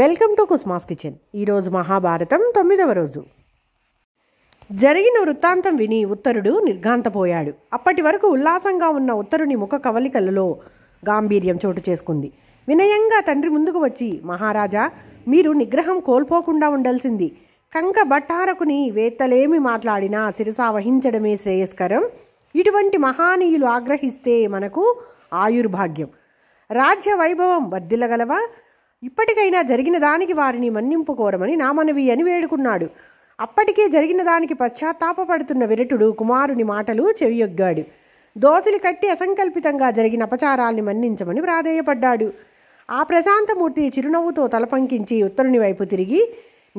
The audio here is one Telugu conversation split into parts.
వెల్కమ్ టు కుస్మాస్ కిచెన్ ఈరోజు మహాభారతం తొమ్మిదవ రోజు జరిగిన వృత్తాంతం విని ఉత్తరుడు నిర్ఘాంతపోయాడు అప్పటి వరకు ఉల్లాసంగా ఉన్న ఉత్తరుని ముఖ కవలికలలో గాంభీర్యం చోటు చేసుకుంది వినయంగా తండ్రి ముందుకు వచ్చి మహారాజా మీరు నిగ్రహం కోల్పోకుండా ఉండాల్సింది కంక భట్టారకుని వేత్తలేమి మాట్లాడినా శిరసా వహించడమే శ్రేయస్కరం ఇటువంటి మహానీయులు ఆగ్రహిస్తే మనకు ఆయుర్భాగ్యం రాజ్య వైభవం వర్ధిలగలవా ఇప్పటికైనా జరిగిన దానికి వారిని మన్నింపు కోరమని నా మనవి అని వేడుకున్నాడు అప్పటికే జరిగిన దానికి పశ్చాత్తాపడుతున్న విరటుడు కుమారుని మాటలు చెవియొగ్గాడు దోసిలి కట్టి అసంకల్పితంగా జరిగిన అపచారాల్ని మన్నించమని ప్రాధేయపడ్డాడు ఆ ప్రశాంతమూర్తి చిరునవ్వుతో తలపంకించి ఉత్తరుని వైపు తిరిగి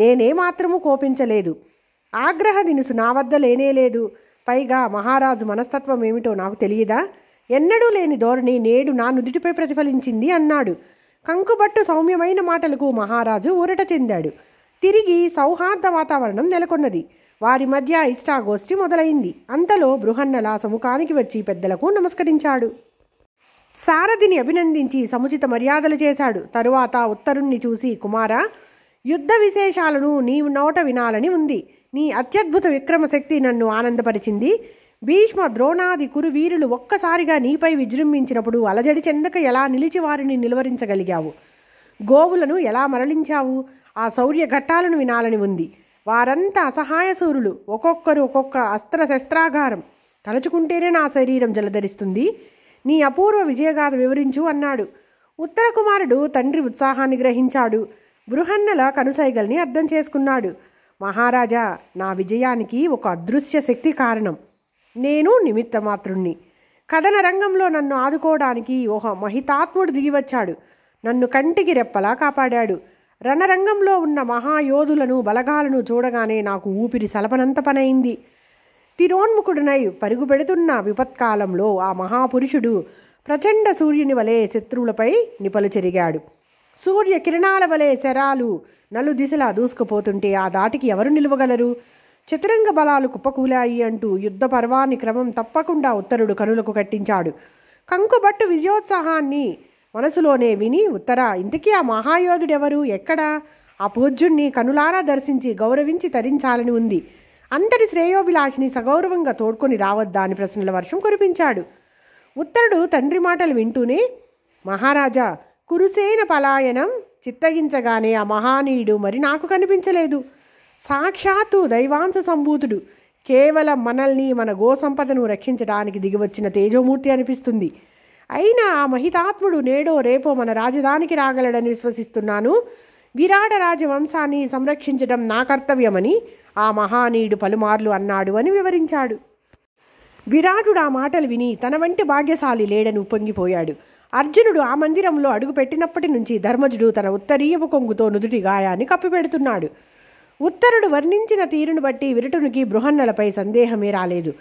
నేనేమాత్రము కోపించలేదు ఆగ్రహ దినుసు నా వద్ద లేనేలేదు పైగా మహారాజు మనస్తత్వం ఏమిటో నాకు తెలియదా ఎన్నడూ లేని ధోరణి నేడు నా నుదుటిపై ప్రతిఫలించింది అన్నాడు కంకుబట్టు సౌమ్యమైన మాటలకు మహారాజు ఊరట చెందాడు తిరిగి సౌహార్ద వాతావరణం నెలకొన్నది వారి మధ్య ఇష్టాగోష్ఠి మొదలైంది అంతలో బృహన్నల సముఖానికి వచ్చి పెద్దలకు నమస్కరించాడు సారథిని అభినందించి సముచిత మర్యాదలు చేశాడు తరువాత ఉత్తరుణ్ణి చూసి కుమార యుద్ధ విశేషాలను నీ నోట వినాలని ఉంది నీ అత్యద్భుత విక్రమశక్తి నన్ను ఆనందపరిచింది భీష్మ ద్రోణాది కురు వీరులు ఒక్కసారిగా నీపై విజృంభించినప్పుడు అలజడి చెందక ఎలా నిలిచి వారిని నిలువరించగలిగావు గోవులను ఎలా మరలించావు ఆ శౌర్య ఘట్టాలను వినాలని ఉంది వారంతా అసహాయ సూరులు ఒక్కొక్కరు ఒక్కొక్క అస్త్ర శస్త్రాగారం తలుచుకుంటేనే నా శరీరం జలధరిస్తుంది నీ అపూర్వ విజయగాథ వివరించు అన్నాడు ఉత్తర కుమారుడు తండ్రి ఉత్సాహాన్ని గ్రహించాడు బృహన్నల కనుసైగల్ని అర్థం చేసుకున్నాడు మహారాజా నా విజయానికి ఒక అదృశ్య శక్తి కారణం నేను నిమిత్తమాత్రుణ్ణి కథన రంగంలో నన్ను ఆదుకోవడానికి ఓహ మహితాత్ముడు దిగివచ్చాడు నన్ను కంటికి రెప్పలా కాపాడాడు రణరంగంలో ఉన్న మహాయోధులను బలగాలను చూడగానే నాకు ఊపిరి సలపనంత పనైంది తిరోన్ముఖుడునై పరుగు పెడుతున్న విపత్కాలంలో ఆ మహాపురుషుడు ప్రచండ సూర్యుని వలె శత్రువులపై నిపలు చెరిగాడు సూర్య కిరణాల వలె శరాలు నలు దిశలా దూసుకుపోతుంటే ఆ దాటికి ఎవరు నిలువగలరు చతురంగ బలాలు కుప్పకూలాయి అంటూ యుద్ధ పర్వాన్ని క్రమం తప్పకుండా ఉత్తరుడు కనులకు కట్టించాడు కంకుబట్టు విజయోత్సాహాన్ని మనసులోనే విని ఉత్తర ఇంతకీ ఆ మహాయోధుడెవరు ఎక్కడా ఆ పూజ్యుణ్ణి కనులారా దర్శించి గౌరవించి తరించాలని ఉంది అంతటి శ్రేయోభిలాషిని సగౌరవంగా తోడ్కొని రావద్దా అని ప్రశ్నల వర్షం కురిపించాడు ఉత్తరుడు తండ్రి మాటలు వింటూనే మహారాజా కురుసేన పలాయనం చిత్తగించగానే ఆ మహానీయుడు మరి నాకు కనిపించలేదు సాక్షాత్తు దైవాంశ సంభూతుడు కేవలం మనల్ని మన గోసంపదను రక్షించడానికి దిగివచ్చిన తేజోమూర్తి అనిపిస్తుంది అయినా ఆ మహితాత్ముడు నేడో రేపో మన రాజధానికి రాగలడని విశ్వసిస్తున్నాను విరాట రాజవంశాన్ని సంరక్షించడం నా కర్తవ్యమని ఆ మహానీయుడు పలుమార్లు అన్నాడు అని వివరించాడు విరాటుడు ఆ మాటలు విని తన వంటి భాగ్యశాలి లేడని ఉప్పొంగిపోయాడు అర్జునుడు ఆ మందిరంలో అడుగుపెట్టినప్పటి నుంచి ధర్మజుడు తన ఉత్తరీయపు కొంగుతో నుదుటి గాయాన్ని కప్పిపెడుతున్నాడు ఉత్తరుడు వర్ణించిన తీరును బట్టి విరటునికి బృహన్నలపై సందేహమే రాలేదు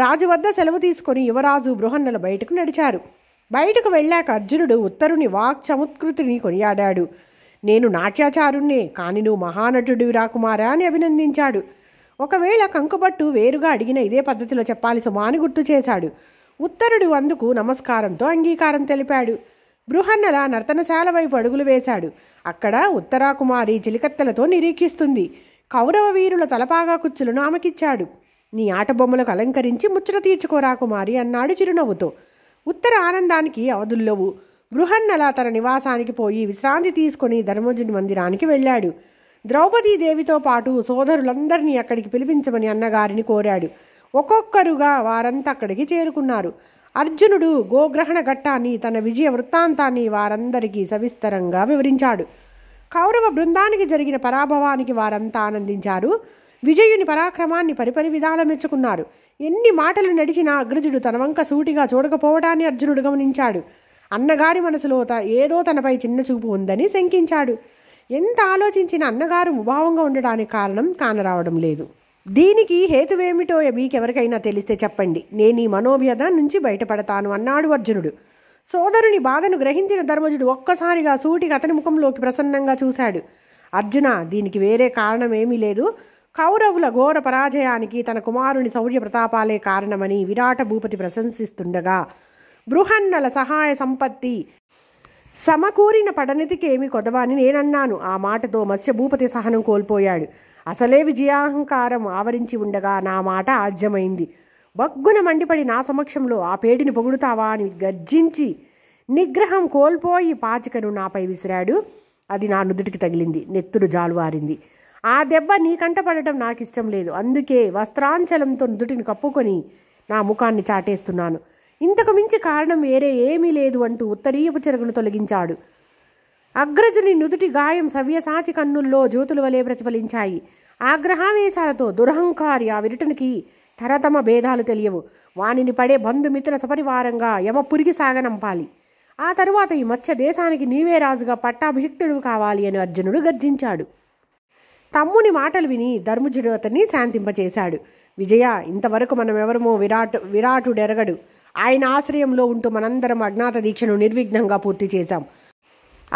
రాజు వద్ద సెలవు తీసుకొని యువరాజు బృహన్నల బయటకు నడిచారు బయటకు వెళ్ళాక అర్జునుడు ఉత్తరుని వాక్ చమత్కృతిని కొనియాడాడు నేను నాట్యాచారుణ్ణే కాని నువ్వు మహానటుడు రాకుమారా అని అభినందించాడు ఒకవేళ కంకుబట్టు వేరుగా అడిగిన ఇదే పద్ధతిలో చెప్పాలి సుమా అని గుర్తు చేశాడు ఉత్తరుడు అందుకు నమస్కారంతో అంగీకారం తెలిపాడు బృహన్నల నర్తనశాల వైపు అడుగులు వేశాడు అక్కడ ఉత్తరాకుమారి చిలికత్తెలతో నిరీక్షిస్తుంది కౌరవ వీరుల తలపాగా కుచ్చులను ఆమెకిచ్చాడు నీ ఆటబొమ్మలకు అలంకరించి ముచ్చట తీర్చుకోరా కుమారి అన్నాడు చిరునవ్వుతో ఉత్తర ఆనందానికి అవధుల్లోవు బృహన్నల తన నివాసానికి పోయి విశ్రాంతి తీసుకుని ధర్మజుని మందిరానికి వెళ్ళాడు ద్రౌపదీదేవితో పాటు సోదరులందరినీ అక్కడికి పిలిపించమని అన్నగారిని కోరాడు ఒక్కొక్కరుగా వారంతా అక్కడికి చేరుకున్నారు అర్జునుడు గోగ్రహణ ఘట్టాన్ని తన విజయ వృత్తాంతాన్ని వారందరికీ సవిస్తరంగా వివరించాడు కౌరవ బృందానికి జరిగిన పరాభవానికి వారంతా ఆనందించారు విజయుని పరాక్రమాన్ని పరిపరి విధాల మెచ్చుకున్నారు ఎన్ని మాటలు నడిచినా అగ్రజుడు తన వంక సూటిగా చూడకపోవడాన్ని అర్జునుడు గమనించాడు అన్నగారి మనసులో ఏదో తనపై చిన్న చూపు ఉందని శంకించాడు ఎంత ఆలోచించిన అన్నగారు ముభావంగా ఉండడానికి కారణం కానరావడం లేదు దీనికి హేతువేమిటో మీకెవరికైనా తెలిస్తే చెప్పండి నేను ఈ మనోవ్యధ నుంచి బయటపడతాను అన్నాడు అర్జునుడు సోదరుని బాధను గ్రహించిన ధర్మజుడు ఒక్కసారిగా సూటిగా అతని ముఖంలోకి ప్రసన్నంగా చూశాడు అర్జున దీనికి వేరే కారణమేమీ లేదు కౌరవుల ఘోర పరాజయానికి తన కుమారుని శౌర్య ప్రతాపాలే కారణమని విరాట భూపతి ప్రశంసిస్తుండగా బృహన్నల సహాయ సంపత్తి సమకూరిన పడనితికేమి కొదవని నేనన్నాను ఆ మాటతో మత్స్యభూపతి సహనం కోల్పోయాడు అసలే విజయాహంకారం ఆవరించి ఉండగా నా మాట ఆజ్యమైంది బగ్గున మండిపడి నా సమక్షంలో ఆ పేడిని పొగుడుతావా అని గర్జించి నిగ్రహం కోల్పోయి పాచికను నాపై విసిరాడు అది నా నుదుటికి తగిలింది నెత్తురు జాలువారింది ఆ దెబ్బ నీ పడటం నాకు ఇష్టం లేదు అందుకే వస్త్రాంచలంతో నుదుటిని కప్పుకొని నా ముఖాన్ని చాటేస్తున్నాను ఇంతకు మించి కారణం వేరే ఏమీ లేదు అంటూ ఉత్తరీయపు చెరుగును తొలగించాడు అగ్రజుని నుదుటి గాయం సవ్యసాచి కన్నుల్లో జ్యోతుల వలె ప్రతిఫలించాయి ఆగ్రహావేశాలతో దురహంకారి ఆ విరుటనికి తరతమ భేదాలు తెలియవు వాణిని పడే బంధుమిత్ర సపరివారంగా యమ పురిగి సాగనంపాలి ఆ తరువాత ఈ మత్స్య దేశానికి నీవే రాజుగా పట్టాభిషిక్తుడు కావాలి అని అర్జునుడు గర్జించాడు తమ్ముని మాటలు విని ధర్మజుడు అతన్ని శాంతింపచేశాడు విజయ ఇంతవరకు మనం ఎవరమో విరాట్ విరాటుడెరగడు ఆయన ఆశ్రయంలో ఉంటూ మనందరం అజ్ఞాత దీక్షను నిర్విఘ్నంగా పూర్తి చేశాం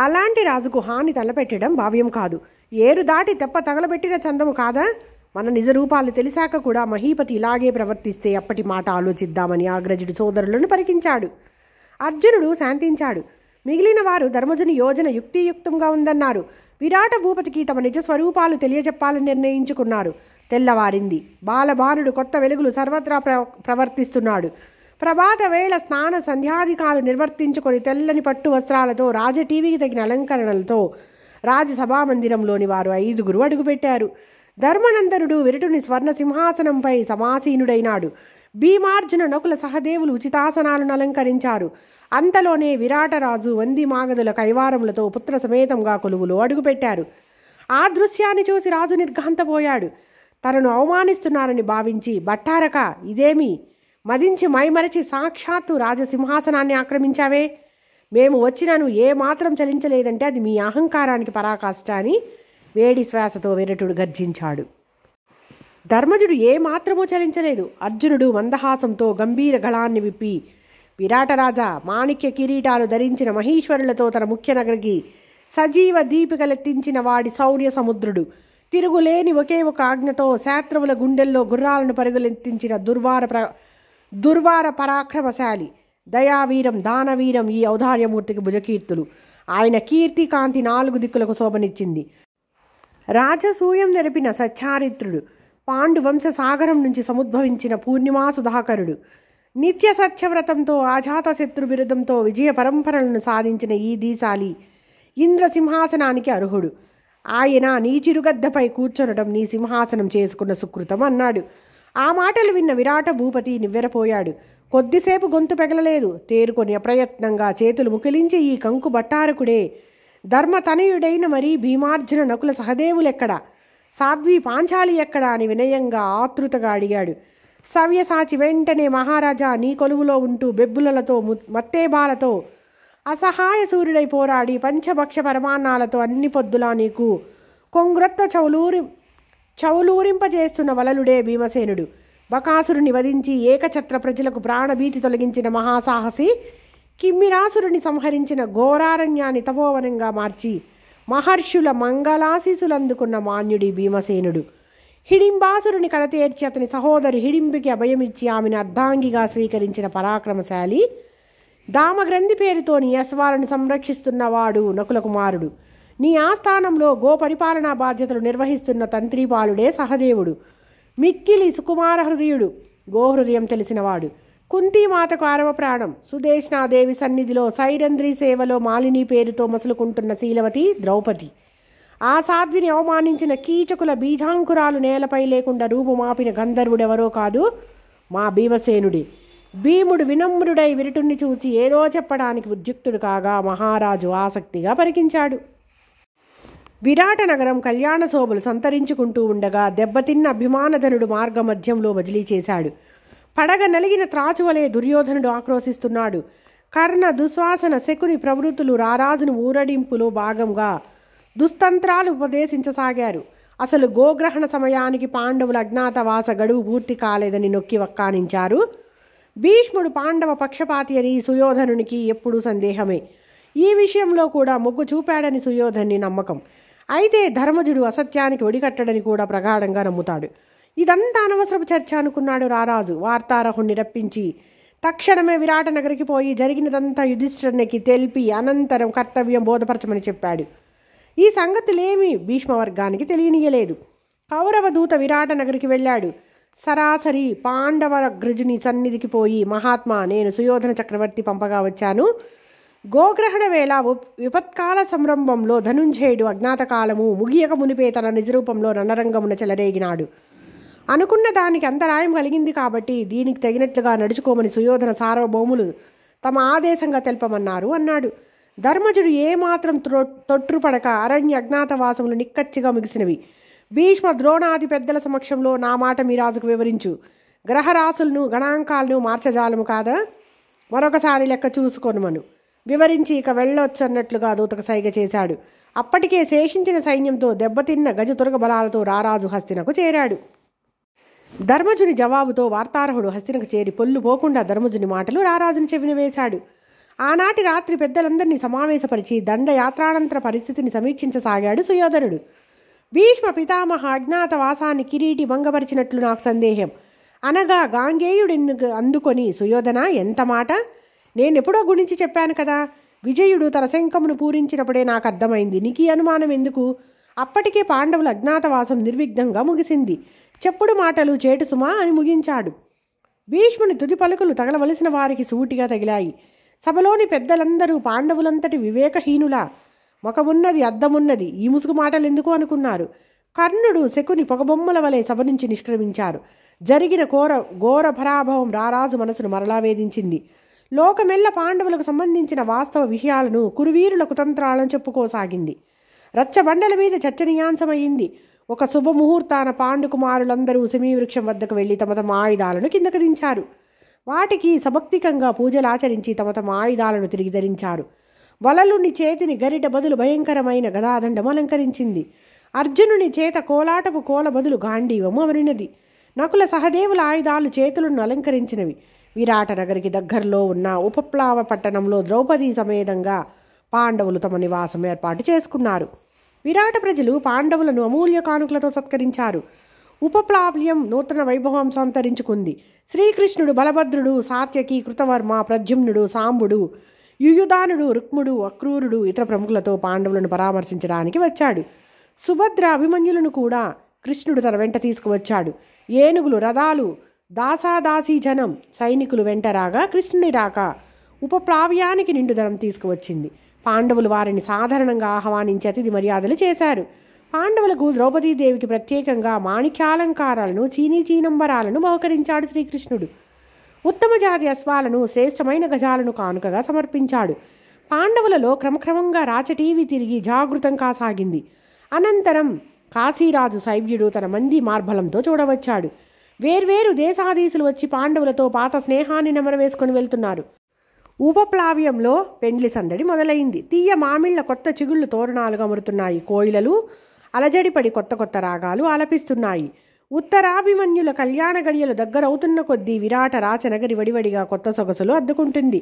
అలాంటి రాజుకు హాని తలపెట్టడం భావ్యం కాదు ఏరు దాటి తెప్ప తగలబెట్టిన చందము కాదా మన నిజ రూపాలు తెలిసాక కూడా మహీపతి ఇలాగే ప్రవర్తిస్తే అప్పటి మాట ఆలోచిద్దామని ఆగ్రజుడు సోదరులను పరికించాడు అర్జునుడు శాంతించాడు మిగిలిన వారు ధర్మజుని యోజన యుక్తియుక్తంగా ఉందన్నారు విరాట భూపతికి తమ నిజ స్వరూపాలు తెలియజెప్పాలని నిర్ణయించుకున్నారు తెల్లవారింది బాలబాలుడు కొత్త వెలుగులు సర్వత్రా ప్ర ప్రవర్తిస్తున్నాడు ప్రభాత వేళ స్నాన సంధ్యాధికాలు నిర్వర్తించుకొని తెల్లని పట్టు వస్త్రాలతో రాజటీవీకి తగిన అలంకరణలతో రాజసభా మందిరంలోని వారు ఐదుగురు అడుగుపెట్టారు ధర్మనందనుడు విరటుని స్వర్ణ సింహాసనంపై సమాసీనుడైనాడు భీమార్జున నకుల సహదేవులు ఉచితాసనాలను అలంకరించారు అంతలోనే విరాటరాజు వంది మాగదుల కైవారములతో పుత్ర సమేతంగా కొలువులో అడుగుపెట్టారు ఆ దృశ్యాన్ని చూసి రాజు నిర్ఘాంతపోయాడు తనను అవమానిస్తున్నారని భావించి బట్టారక ఇదేమి మదించి మైమరచి సాక్షాత్తు రాజసింహాసనాన్ని ఆక్రమించావే మేము వచ్చినా నువ్వు మాత్రం చలించలేదంటే అది మీ అహంకారానికి పరాకాష్ట అని వేడి శ్వాసతో విరటుడు గర్జించాడు ధర్మజుడు ఏ మాత్రమూ చలించలేదు అర్జునుడు మందహాసంతో గంభీర గళాన్ని విప్పి విరాటరాజా మాణిక్య కిరీటాలు ధరించిన మహేశ్వరులతో తన ముఖ్య నగరికి సజీవ దీపికలెత్తించిన వాడి శౌర్య సముద్రుడు తిరుగులేని ఒకే ఒక ఆజ్ఞతో శాత్రువుల గుండెల్లో గుర్రాలను పరుగులెత్తించిన దుర్వార ప్ర దుర్వార పరాక్రమశాలి దయావీరం దానవీరం ఈ ఔదార్యమూర్తికి భుజకీర్తులు ఆయన కీర్తి కాంతి నాలుగు దిక్కులకు శోభనిచ్చింది రాజసూయం నెరిపిన సచ్చారిత్రుడు పాండువంశ సాగరం నుంచి సముద్భవించిన పూర్ణిమా సుధాకరుడు నిత్య సత్యవ్రతంతో ఆజాత శత్రు విరుద్ధంతో విజయ పరంపరలను సాధించిన ఈ దీశాలి ఇంద్రసింహాసనానికి అర్హుడు ఆయన నీ చిరుగద్దపై కూర్చొనడం నీ సింహాసనం చేసుకున్న సుకృతం అన్నాడు ఆ మాటలు విన్న విరాట భూపతి నివ్వెరపోయాడు కొద్దిసేపు గొంతు పెగలలేదు తేరుకొని అప్రయత్నంగా చేతులు ముకిలించి ఈ కంకు బట్టారకుడే ధర్మ తనయుడైన మరి భీమార్జున నకుల సహదేవులెక్కడ సాధ్వి పాంచాలి ఎక్కడ అని వినయంగా ఆతృతగా అడిగాడు సవ్యసాచి వెంటనే మహారాజా నీ కొలువులో ఉంటూ బెబ్బులతో మత్తేబాలతో అసహాయ సూర్యుడై పోరాడి పంచభక్ష పరమాణాలతో అన్ని పొద్దులా నీకు కొంగ్రత్త చౌలూరి చౌలూరింపజేస్తున్న వలలుడే భీమసేనుడు బకాసురుని వధించి ఏకఛత్ర ప్రజలకు ప్రాణభీతి తొలగించిన మహాసాహసి కిమ్మిరాసురుని సంహరించిన ఘోరారణ్యాన్ని తపోవనంగా మార్చి మహర్షుల మంగళాశీసులందుకున్న మాన్యుడి భీమసేనుడు హిడింబాసురుని కడతేర్చి అతని సహోదరి హిడింబికి అభయమిచ్చి ఆమెను అర్ధాంగిగా స్వీకరించిన పరాక్రమశాలి దామగ్రంథి పేరుతోని యశ్వాలను సంరక్షిస్తున్నవాడు నకుల కుమారుడు నీ ఆస్థానంలో గోపరిపాలనా బాధ్యతలు నిర్వహిస్తున్న తంత్రిపాలుడే సహదేవుడు మిక్కిలి సుకుమార హృదయుడు గోహృదయం తెలిసినవాడు కుంతీమాతకు ఆరవ ప్రాణం సుదేష్ణాదేవి సన్నిధిలో సైరంధ్రి సేవలో మాలిని పేరుతో మసులుకుంటున్న శీలవతి ద్రౌపది ఆ సాధ్విని అవమానించిన కీచకుల బీజాంకురాలు నేలపై లేకుండా రూపుమాపిన గంధర్వుడెవరో కాదు మా భీమసేనుడి భీముడు వినమ్రుడై విరుటుణ్ణి చూచి ఏదో చెప్పడానికి ఉద్యుక్తుడు కాగా మహారాజు ఆసక్తిగా పరికించాడు విరాటనగరం కళ్యాణ శోభలు సంతరించుకుంటూ ఉండగా దెబ్బతిన్న అభిమానధనుడు మార్గ మధ్యంలో బదిలీ చేశాడు పడగ నలిగిన త్రాచువలే దుర్యోధనుడు ఆక్రోశిస్తున్నాడు కర్ణ దుశ్వాసన శకుని ప్రవృత్తులు రారాజును ఊరడింపులో భాగంగా దుస్తంత్రాలు ఉపదేశించసాగారు అసలు గోగ్రహణ సమయానికి పాండవుల అజ్ఞాతవాస గడువు పూర్తి కాలేదని నొక్కి వక్కానించారు భీష్ముడు పాండవ పక్షపాతి అని సుయోధనునికి ఎప్పుడూ సందేహమే ఈ విషయంలో కూడా మొగ్గు చూపాడని సుయోధన్ని నమ్మకం అయితే ధర్మజుడు అసత్యానికి ఒడిగట్టడని కూడా ప్రగాఢంగా నమ్ముతాడు ఇదంతా అనవసరపు చర్చ అనుకున్నాడు రారాజు వార్తారహుణ్ణి రప్పించి తక్షణమే విరాట నగరికి పోయి జరిగినదంతా యుధిష్ఠిరునికి తెలిపి అనంతరం కర్తవ్యం బోధపరచమని చెప్పాడు ఈ సంగతులేమీ భీష్మవర్గానికి తెలియనీయలేదు కౌరవ దూత విరాట నగరికి వెళ్ళాడు సరాసరి పాండవ గ్రజుని సన్నిధికి పోయి మహాత్మా నేను సుయోధన చక్రవర్తి పంపగా వచ్చాను గోగ్రహణ వేళ విపత్కాల సంరంభంలో ధనుంజయుడు అజ్ఞాతకాలము ముగియక మునిపే తన నిజరూపంలో రణరంగమున చెలరేగినాడు అనుకున్న దానికి అంతరాయం కలిగింది కాబట్టి దీనికి తగినట్లుగా నడుచుకోమని సుయోధన సార్వభౌములు తమ ఆదేశంగా తెలపమన్నారు అన్నాడు ధర్మజుడు ఏమాత్రం త్రో తొట్టుపడక అరణ్య అజ్ఞాతవాసములు నిక్కచ్చిగా ముగిసినవి భీష్మ ద్రోణాది పెద్దల సమక్షంలో నా మాట మీ రాజుకు వివరించు గ్రహరాశులను గణాంకాలను మార్చజాలము కాదా మరొకసారి లెక్క చూసుకోనుమను వివరించి ఇక వెళ్ళొచ్చు అన్నట్లుగా దూతకు సైగ చేశాడు అప్పటికే శేషించిన సైన్యంతో దెబ్బతిన్న గజతురగ బలాలతో రారాజు హస్తినకు చేరాడు ధర్మజుని జవాబుతో వార్తారహుడు హస్తినకు చేరి పొల్లు పోకుండా ధర్మజుని మాటలు రారాజుని చెవిన వేశాడు ఆనాటి రాత్రి పెద్దలందరినీ సమావేశపరిచి దండయాత్రానంతర పరిస్థితిని సమీక్షించసాగాడు సుయోధనుడు భీష్మ పితామహ అజ్ఞాత వాసాన్ని కిరీటి భంగపరిచినట్లు నాకు సందేహం అనగా గాంగేయుడిని అందుకొని సుయోధన ఎంత మాట నేను ఎప్పుడో గురించి చెప్పాను కదా విజయుడు తన శంఖమును పూరించినప్పుడే నాకు అర్థమైంది నీకు అనుమానం ఎందుకు అప్పటికే పాండవుల అజ్ఞాతవాసం నిర్విఘ్నంగా ముగిసింది చెప్పుడు మాటలు చేటు సుమా అని ముగించాడు భీష్ముని తుది పలుకులు తగలవలసిన వారికి సూటిగా తగిలాయి సభలోని పెద్దలందరూ పాండవులంతటి వివేకహీనుల ముఖమున్నది అద్దమున్నది ఈ ముసుగు మాటలు ఎందుకు అనుకున్నారు కర్ణుడు శకుని పొగబొమ్మల వలె సభ నుంచి నిష్క్రమించారు జరిగిన ఘోర ఘోర పరాభవం రారాజు మనసును మరలా వేధించింది లోకమెల్ల పాండవులకు సంబంధించిన వాస్తవ విషయాలను కురువీరుల కుతంత్రాలను చెప్పుకోసాగింది రచ్చబండల మీద చర్చనీయాంశమైంది ఒక శుభముహూర్తాన పాండుకుమారులందరూ సమీవృక్షం వద్దకు వెళ్ళి తమ తమ ఆయుధాలను కిందకు దించారు వాటికి సభక్తికంగా పూజలు ఆచరించి తమ తమ ఆయుధాలను తిరిగి ధరించారు వలలుని చేతిని గరిట బదులు భయంకరమైన గదాదండం అలంకరించింది అర్జునుని చేత కోలాటపు కోల బదులు గాంధీవము అమరినది నకుల సహదేవుల ఆయుధాలు చేతులను అలంకరించినవి విరాటనగరికి దగ్గరలో ఉన్న ఉపప్లావ పట్టణంలో ద్రౌపది సమేతంగా పాండవులు తమ నివాసం ఏర్పాటు చేసుకున్నారు విరాట ప్రజలు పాండవులను అమూల్య కానుకలతో సత్కరించారు ఉపప్లావ్యం నూతన వైభవం సంతరించుకుంది శ్రీకృష్ణుడు బలభద్రుడు సాత్యకి కృతవర్మ ప్రద్యుమ్నుడు సాంబుడు యుయుధానుడు రుక్ముడు అక్రూరుడు ఇతర ప్రముఖులతో పాండవులను పరామర్శించడానికి వచ్చాడు సుభద్ర అభిమన్యులను కూడా కృష్ణుడు తన వెంట తీసుకువచ్చాడు ఏనుగులు రథాలు జనం సైనికులు వెంట రాగా కృష్ణుని రాక ఉపప్లావ్యానికి నిండుదనం తీసుకువచ్చింది పాండవులు వారిని సాధారణంగా ఆహ్వానించి అతిథి మర్యాదలు చేశారు పాండవులకు ద్రౌపదీదేవికి ప్రత్యేకంగా మాణిక్యాలంకారాలను చీనీ చీనంబరాలను బహుకరించాడు శ్రీకృష్ణుడు ఉత్తమ జాతి అశ్వాలను శ్రేష్టమైన గజాలను కానుకగా సమర్పించాడు పాండవులలో క్రమక్రమంగా రాచటీవి తిరిగి జాగృతం కాసాగింది అనంతరం కాశీరాజు శైవ్యుడు తన మంది మార్బలంతో చూడవచ్చాడు వేర్వేరు దేశాధీశులు వచ్చి పాండవులతో పాత స్నేహాన్ని నెమరవేసుకొని వెళ్తున్నారు ఉపప్లావ్యంలో పెండ్లి సందడి మొదలైంది తీయ మామిళ్ల కొత్త చిగుళ్ళు తోరణాలు అమరుతున్నాయి కోయిలలు అలజడిపడి కొత్త కొత్త రాగాలు ఆలపిస్తున్నాయి ఉత్తరాభిమన్యుల కళ్యాణ గడియలు దగ్గరవుతున్న కొద్దీ విరాట రాచనగరి వడివడిగా కొత్త సొగసులు అద్దుకుంటుంది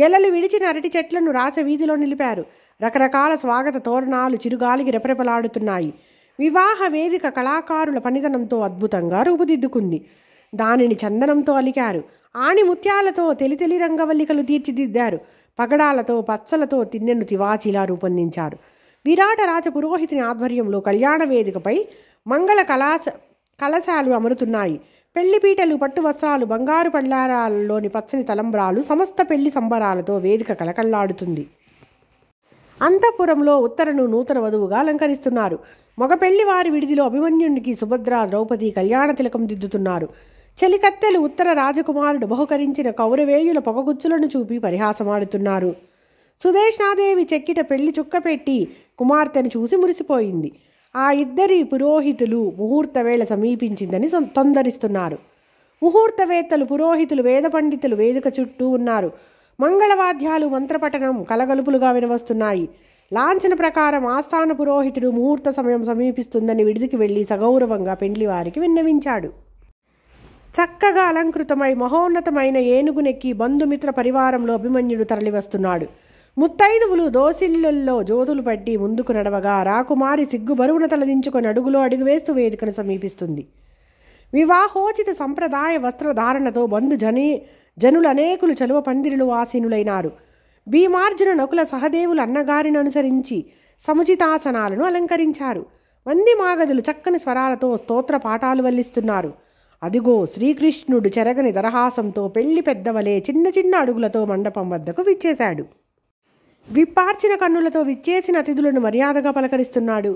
గెలలు విడిచిన అరటి చెట్లను రాచవీధిలో నిలిపారు రకరకాల స్వాగత తోరణాలు చిరుగాలికి రెపరెపలాడుతున్నాయి వివాహ వేదిక కళాకారుల పనితనంతో అద్భుతంగా రూపుదిద్దుకుంది దానిని చందనంతో అలికారు ఆణిముత్యాలతో తెలితెలి రంగవల్లికలు తీర్చిదిద్దారు పగడాలతో పచ్చలతో తిన్నెను తివాచిలా రూపొందించారు విరాట రాజ పురోహితుని ఆధ్వర్యంలో కళ్యాణ వేదికపై మంగళ కళాశ కలశాలు అమరుతున్నాయి పెళ్లిపీటలు పట్టు వస్త్రాలు బంగారు పళ్ళారాలలోని పచ్చని తలంబ్రాలు సమస్త పెళ్లి సంబరాలతో వేదిక కలకల్లాడుతుంది అంతఃపురంలో ఉత్తరను నూతన వధువుగా అలంకరిస్తున్నారు మగపెళ్లి వారి విడిదిలో అభిమన్యునికి సుభద్ర ద్రౌపది కళ్యాణ తిలకం దిద్దుతున్నారు చెలికత్తెలు ఉత్తర రాజకుమారుడు బహుకరించిన కౌరవేయుల పొగగుచ్చులను చూపి పరిహాసమాడుతున్నారు సుదేష్ణాదేవి చెక్కిట పెళ్లి చుక్కపెట్టి కుమార్తెను చూసి మురిసిపోయింది ఆ ఇద్దరి పురోహితులు ముహూర్తవేళ సమీపించిందని తొందరిస్తున్నారు ముహూర్తవేత్తలు పురోహితులు వేద పండితులు వేదిక చుట్టూ ఉన్నారు మంగళవాద్యాలు మంత్రపఠనం కలగలుపులుగా వినవస్తున్నాయి లాంఛన ప్రకారం ఆస్థాన పురోహితుడు ముహూర్త సమయం సమీపిస్తుందని విడిదికి వెళ్ళి సగౌరవంగా పెండ్లి వారికి విన్నవించాడు చక్కగా అలంకృతమై మహోన్నతమైన ఏనుగునెక్కి బంధుమిత్ర పరివారంలో అభిమన్యుడు తరలివస్తున్నాడు ముత్తైదువులు దోసిళ్ళల్లో జోతులు పట్టి ముందుకు నడవగా రాకుమారి సిగ్గు బరువున తలదించుకొని అడుగులో అడుగు వేదికను సమీపిస్తుంది వివాహోచిత సంప్రదాయ వస్త్రధారణతో బంధు జనీ జనులు అనేకులు చలువ పందిరులు ఆసీనులైనారు భీమార్జున నకుల సహదేవులు అన్నగారిని అనుసరించి సముచితాసనాలను అలంకరించారు వంది మాగదులు చక్కని స్వరాలతో స్తోత్ర పాఠాలు వల్లిస్తున్నారు అదిగో శ్రీకృష్ణుడు చెరగని దరహాసంతో పెళ్లి పెద్దవలే చిన్న చిన్న అడుగులతో మండపం వద్దకు విచ్చేశాడు విప్పార్చిన కన్నులతో విచ్చేసిన అతిథులను మర్యాదగా పలకరిస్తున్నాడు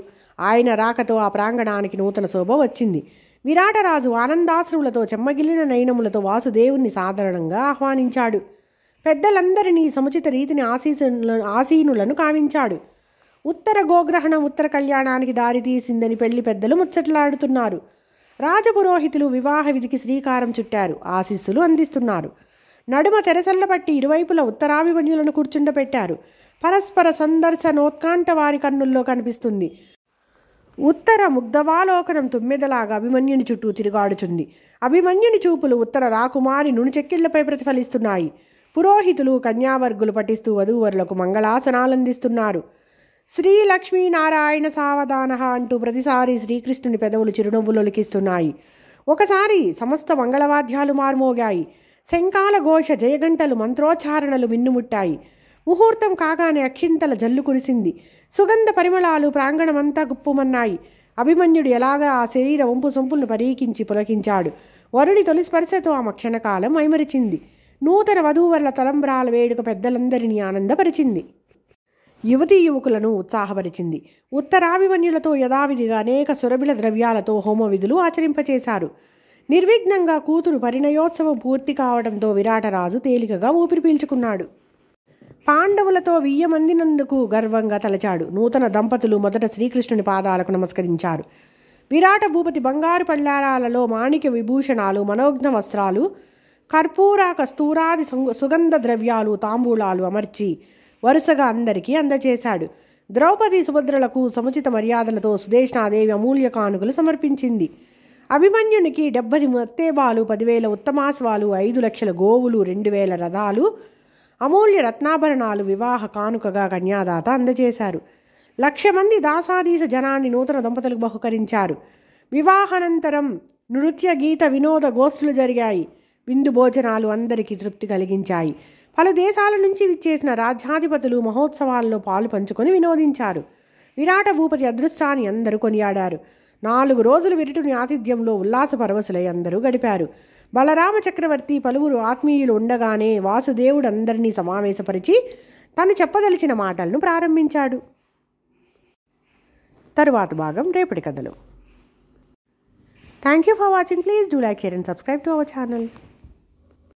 ఆయన రాకతో ఆ ప్రాంగణానికి నూతన శోభ వచ్చింది విరాటరాజు ఆనందాశ్రువులతో చెమ్మగిలిన నయనములతో వాసుదేవుణ్ణి సాధారణంగా ఆహ్వానించాడు పెద్దలందరినీ సముచిత రీతిని ఆశీసులను ఆసీనులను కావించాడు ఉత్తర గోగ్రహణం ఉత్తర కళ్యాణానికి దారితీసిందని పెళ్లి పెద్దలు ముచ్చట్లాడుతున్నారు రాజపురోహితులు వివాహ విధికి శ్రీకారం చుట్టారు ఆశీస్సులు అందిస్తున్నారు నడుమ తెరసల్ల పట్టి ఇరువైపుల ఉత్తరాభిమన్యులను కూర్చుండబెట్టారు పరస్పర సందర్శనోత్కాంఠ వారి కన్నుల్లో కనిపిస్తుంది ఉత్తర ముగ్ధవాలోకనం తుమ్మెదలాగా అభిమన్యుని చుట్టూ తిరుగాడుచుంది అభిమన్యుని చూపులు ఉత్తర రాకుమారి నుణిచెక్కిళ్లపై ప్రతిఫలిస్తున్నాయి పురోహితులు కన్యావర్గులు పఠిస్తూ వధూవరులకు మంగళాసనాలందిస్తున్నారు శ్రీ లక్ష్మీనారాయణ సావధాన అంటూ ప్రతిసారి శ్రీకృష్ణుని పెదవులు చిరునవ్వులొలికిస్తున్నాయి ఒకసారి సమస్త మంగళవాద్యాలు మారుమోగాయి శంకాల ఘోష జయగంటలు మంత్రోచ్చారణలు మిన్నుముట్టాయి ముహూర్తం కాగానే అక్షింతల జల్లు కురిసింది సుగంధ పరిమళాలు ప్రాంగణమంతా గుప్పుమన్నాయి అభిమన్యుడు ఎలాగా ఆ శరీర వంపు సొంపులను పరీకించి పులకించాడు వరుడి తొలి స్పర్శతో ఆమె క్షణకాలం మైమరిచింది నూతన వధూవరుల తలంబ్రాల వేడుక పెద్దలందరినీ ఆనందపరిచింది యువతీ యువకులను ఉత్సాహపరిచింది ఉత్తరాభిమన్యులతో యథావిధిగా అనేక సురబిల ద్రవ్యాలతో హోమ విధులు ఆచరింపచేశారు నిర్విఘ్నంగా కూతురు పరిణయోత్సవం పూర్తి కావడంతో విరాటరాజు తేలికగా ఊపిరి పీల్చుకున్నాడు పాండవులతో వియ్యమందినందుకు గర్వంగా తలచాడు నూతన దంపతులు మొదట శ్రీకృష్ణుని పాదాలకు నమస్కరించారు విరాట భూపతి బంగారు పళ్ళారాలలో మాణిక్య విభూషణాలు మనోజ్ఞ వస్త్రాలు కర్పూర కస్తూరాది సుగంధ ద్రవ్యాలు తాంబూలాలు అమర్చి వరుసగా అందరికీ అందజేశాడు ద్రౌపది సుభద్రలకు సముచిత మర్యాదలతో సుదేష్ణాదేవి అమూల్య కానుకలు సమర్పించింది అభిమన్యునికి డెబ్బది మత్తేబాలు పదివేల ఉత్తమాశవాలు ఐదు లక్షల గోవులు రెండు వేల రథాలు అమూల్య రత్నాభరణాలు వివాహ కానుకగా కన్యాదాత అందజేశారు లక్ష మంది దాసాదీస జనాన్ని నూతన దంపతులకు బహుకరించారు వివాహానంతరం నృత్య గీత వినోద గోష్ఠులు జరిగాయి విందు భోజనాలు అందరికీ తృప్తి కలిగించాయి పలు దేశాల నుంచి విచ్చేసిన రాజ్యాధిపతులు మహోత్సవాల్లో పాలు పంచుకొని వినోదించారు విరాట భూపతి అదృష్టాన్ని అందరూ కొనియాడారు నాలుగు రోజులు విరుటుని ఆతిథ్యంలో ఉల్లాస పరవశులై అందరూ గడిపారు బలరామ చక్రవర్తి పలువురు ఆత్మీయులు ఉండగానే వాసుదేవుడు అందరినీ సమావేశపరిచి తను చెప్పదలిచిన మాటలను ప్రారంభించాడు తరువాత భాగం రేపటి కథలు thank you for watching please do like share and subscribe to our channel